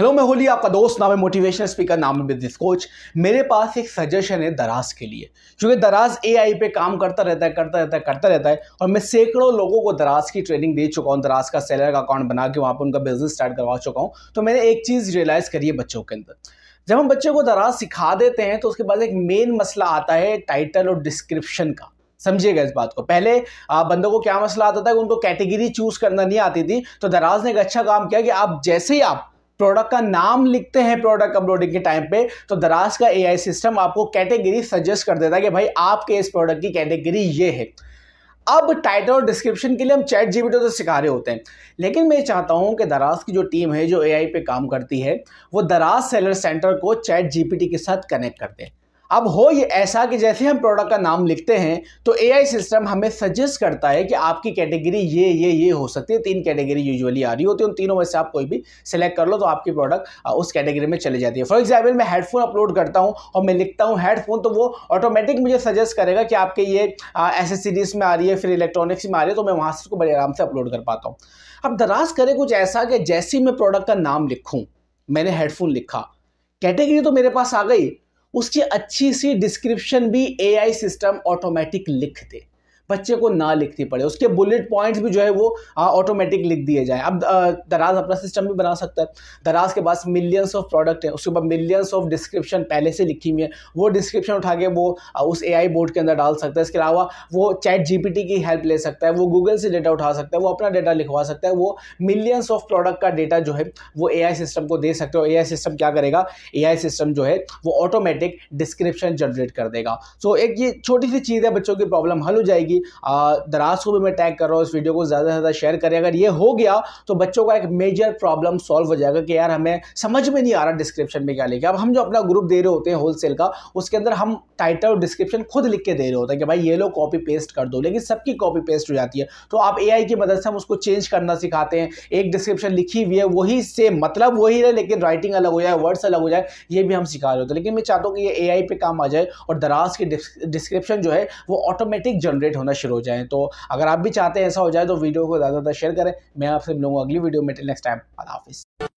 hello मैं होली आपका दोस्त नाम है मोटिवेशनल स्पीकर नाम है बिजनेस कोच मेरे पास एक सजेशन है दराज के लिए क्योंकि दराज एआई पे काम करता रहता है करता रहता है करता रहता है और मैं सैकड़ों लोगों को दराज की ट्रेनिंग दे चुका हूँ दराज का सैलर का अकाउंट बना के वहाँ पर उनका बिजनेस स्टार्ट करवा चुका हूँ तो मैंने एक चीज़ रियलाइज करी है बच्चों के अंदर जब हम बच्चे को दराज सिखा देते हैं तो उसके बाद एक मेन मसला आता है टाइटल और डिस्क्रिप्शन का समझिएगा इस बात को पहले बंदों को क्या मसला आता था कि उनको कैटेगरी चूज करना नहीं आती थी तो दराज ने एक अच्छा काम किया कि आप जैसे ही आप प्रोडक्ट का नाम लिखते हैं प्रोडक्ट अपलोडिंग के टाइम पे तो दराज का एआई सिस्टम आपको कैटेगरी सजेस्ट कर देता है कि भाई आपके इस प्रोडक्ट की कैटेगरी ये है अब टाइटल और डिस्क्रिप्शन के लिए हम चैट जी तो सिखा रहे होते हैं लेकिन मैं चाहता हूं कि दराज की जो टीम है जो एआई पे काम करती है वो दराज सेलर सेंटर को चैट जीपीटी के साथ कनेक्ट कर हैं अब हो ये ऐसा कि जैसे हम प्रोडक्ट का नाम लिखते हैं तो एआई सिस्टम हमें सजेस्ट करता है कि आपकी कैटेगरी ये ये ये हो सकती है तीन कैटेगरी यूजुअली आ रही होती है उन तीनों में से आप कोई भी सिलेक्ट कर लो तो आपकी प्रोडक्ट उस कैटेगरी में चली जाती है फॉर एग्जाम्पल मैं हेडफोन अपलोड करता हूँ और मैं लिखता हूँ हेडफोन तो वो ऑटोमेटिक मुझे सजेस्ट करेगा कि आपके ये एस में आ रही है फिर इलेक्ट्रॉनिक्स में आ रही है तो मैं वहाँ से उसको बड़े आराम से अपलोड कर पाता हूँ अब दराज करें कुछ ऐसा कि जैसे ही मैं प्रोडक्ट का नाम लिखूँ मैंने हेडफोन लिखा कैटेगरी तो मेरे पास आ गई उसकी अच्छी सी डिस्क्रिप्शन भी एआई सिस्टम ऑटोमेटिक लिख दे बच्चे को ना लिखनी पड़े उसके बुलेट पॉइंट्स भी जो है वो ऑटोमेटिक लिख दिए जाए अब दराज अपना सिस्टम भी बना सकता है दराज के पास मिलियंस ऑफ प्रोडक्ट हैं उसके ऊपर मिलियंस ऑफ डिस्क्रिप्शन पहले से लिखी हुई है वो डिस्क्रिप्शन उठा के वो उस ए बोर्ड के अंदर डाल सकता है इसके अलावा वो चैट जी की हेल्प ले सकता है वो गूगल से डेटा उठा सकता है वो अपना डेटा लिखवा सकता है वो मिलियंस ऑफ प्रोडक्ट का डेटा जो है वो ए सिस्टम को दे सकते हो ए सिस्टम क्या करेगा ए सिस्टम जो है वो ऑटोमेटिक डिस्क्रिप्शन जनरेट कर देगा सो एक ये छोटी सी चीज़ है बच्चों की प्रॉब्लम हल हो जाएगी दराज को भी मैं टैग कर रहा हूँ इस वीडियो को ज़्यादा से ज़्यादा शेयर करें अगर ये हो गया तो बच्चों का एक मेजर प्रॉब्लम सॉल्व हो जाएगा कि यार हमें समझ में नहीं आ रहा डिस्क्रिप्शन में क्या लिखे अब हम जो अपना ग्रुप दे रहे होते हैं होलसेल का उसके अंदर हम टाइटल और डिस्क्रिप्शन खुद लिख के दे रहे होते हैं कि भाई ये लोग कॉपी पेस्ट कर दो लेकिन सबकी कॉपी पेस्ट हो जाती है तो आप ए की मदद से हम उसको चेंज करना सिखाते हैं एक डिस्क्रिप्शन लिखी हुई है वही सेम मतलब वही है लेकिन राइटिंग अलग हो जाए वर्ड्स अलग हो जाए ये भी हम सिखा रहे होते हैं लेकिन मैं चाहता हूँ कि ये ए पे काम आ जाए और दराज की डिस्क्रिप्शन जो है वो ऑटोमेटिक जनरेट होना होना शुरू हो जाएँ तो अगर आप भी चाहते हैं ऐसा हो जाए तो वीडियो को ज़्यादा ज़्यादा शेयर करें मैं आपसे मिलूँगा अगली वीडियो में टिल नेक्स्ट टाइम अल्लाह हाफिज़